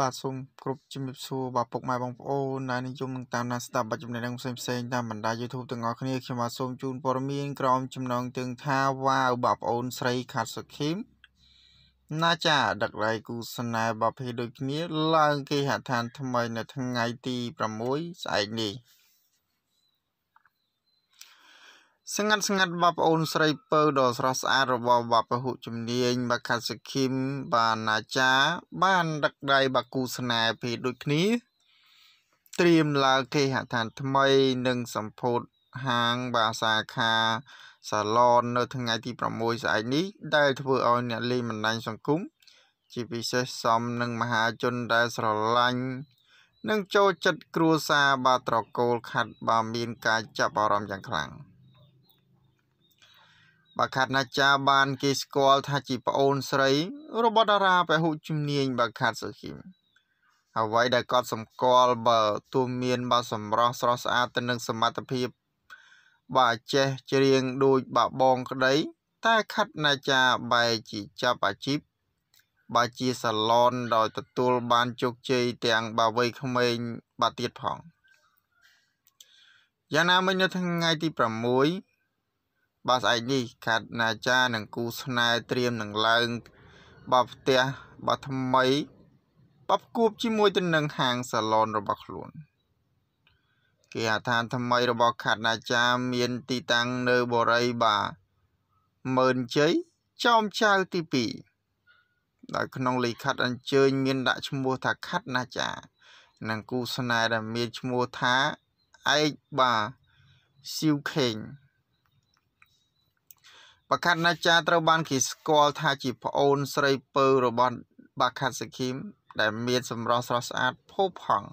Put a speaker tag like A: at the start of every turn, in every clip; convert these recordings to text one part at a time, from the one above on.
A: បាទសូមគ្រប់ជំរាបសួរបាទពុកម៉ែបងប្អូនដែលនិយមនឹងតាមដានស្ដាប់បទចំណេះដឹងផ្សេងផ្សេងតាមបណ្ដា YouTube ទាំងអស់គ្នាខ្ញុំបាទសូមជូនព័ត៌មានក្រមចំណងទាំងថាវ៉ាវបាទប្អូនស្រីខាត់សុខីមណាចាដឹកដៃគូស្នេហ៍របស់ភេទដូចគ្នាឡើង គេហដ្ឋានថ្មីនៅថ្ងៃទី6ស្អែកនេះស្ងាត់ស្ងាត់បងប្អូនស្រីពៅដ៏ស្រស់ស្អាតរបស់វបហុជំនាញបាខាសិគីមបានអាចារ្យបានដឹកដៃបាគូស្នេហ៍ភេទដូចគ្នាត្រៀមឡើងគេហដ្ឋានថ្មីនិងសម្ពោធហាងបាសាខាសាឡននៅថ្ងៃទី6ស្អែកនេះដែលធ្វើឲ្យអ្នកលេងបណ្ដាញសង្គមជាពិសេសសំនឹងមហាជនដែលស្រឡាញ់និងចូលចិត្តគ្រួសារបាត្រកូលខាត់បាមានការចាប់អារម្មណ៍យ៉ាងខ្លាំង។បាទខាត់ណាចាបានគេស្គាល់ថាជាប្អូនស្រីរបស់តារាពហុជំនាញបាទខាត់សុខីមអ្វីដែលគាត់សម្គាល់បើទោះមានបាទសម្រស់ស្រស់ស្អាតទៅនឹងសមត្ថភាព បាទចេះច្រៀងដូចបាក់បងក្តីតែខាត់ណាចាបែរជាចាប់អាជីពបាទជាសាឡនដោយទទួលបានជោគជ័យទាំងបាទវ័យក្មេងបាទទៀតផងយ៉ាងណាមិញនៅថ្ងៃទី6បាទស្អែកនេះខាត់ណាចានិងគូស្នេហ៍ត្រៀមនឹងឡើងបបផ្ទះបបថ្មី បបគូបជាមួយទៅនឹងហាងសាឡនរបស់ខ្លួនគេហដ្ឋានថ្មីរបស់ខាត់ណាចាមានទីតាំងនៅបរិយបាមើនជ័យចោមចៅទី2ដោយក្នុងលិខិតអញ្ជើញមានដាក់ឈ្មោះថាខាត់ណាចា និងគូស្នេហ៍ដែលមានឈ្មោះថាឯកបាស៊ីវខេងបខាត់ណាចាត្រូវបានគេស្គាល់ថាជាប្អូនស្រីពៅរបស់បាខាត់សិឃីម ដែលមានសម្រស់ស្រស់ស្អាតផូរផង់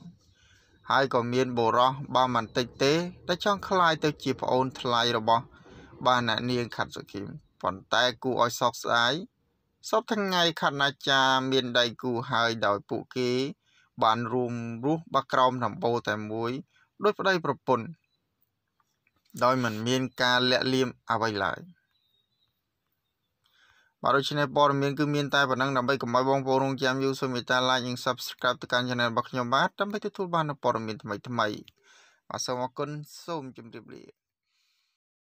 A: ហើយក៏មានបរោះបើមិនតិចទេតែចង់คล้ายទៅជាប្អូនថ្លៃរបស់បាអ្នកនាងខាត់សិឃីមប៉ុន្តែគូឲ្យសោកស្ដាយសពថ្ងៃខណាចាមានដៃគូហើយដោយពួកគេបានរួមរស់បាក្រោមដំបូលតែមួយដោយប្តីប្រពន្ធដោយមិនមានការលាក់លៀមអ្វីឡើយ។បាទដូច្នេះព័ត៌មានគឺមានតែប៉ុណ្ណឹងដើម្បីកុំឲ្យបងប្អូនរងចាំយូរសូមមេត្តា like និង subscribe ទៅកាន់ channel របស់ខ្ញុំបាទដើម្បីទទួលបាននូវព័ត៌មានថ្មីៗបាទសូមអរគុណសូមជម្រាបលា